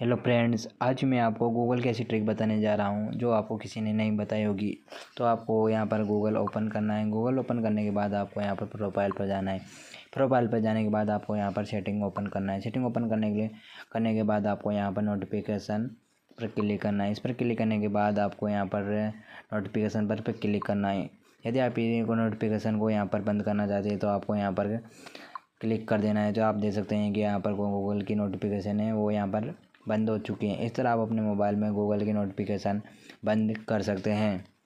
hello friends आज मैं आपको गूगल की ऐसी ट्रिक बताने जा रहा हूँ जो आपको किसी ने नहीं बताई होगी तो आपको यहाँ पर गूगल ओपन करना है गूगल ओपन करने के बाद आपको यहाँ पर प्रोफाइल पर जाना है प्रोफाइल पर जाने के बाद आपको यहाँ पर सेटिंग ओपन करना है सेटिंग ओपन करने के लिए करने के बाद आपको यहाँ पर नोटिफिकेशन पर क्लिक करना है इस पर क्लिक करने के बाद आपको यहाँ पर नोटिफिकेशन पर क्लिक करना है यदि आप इनको नोटिफिकेशन को यहाँ पर बंद करना चाहते हैं तो आपको यहाँ पर क्लिक कर देना है तो आप देख सकते हैं कि यहाँ पर गूगल की नोटिफिकेशन है वो यहाँ पर बंद हो चुकी हैं इस तरह आप अपने मोबाइल में गूगल की नोटिफिकेशन बंद कर सकते हैं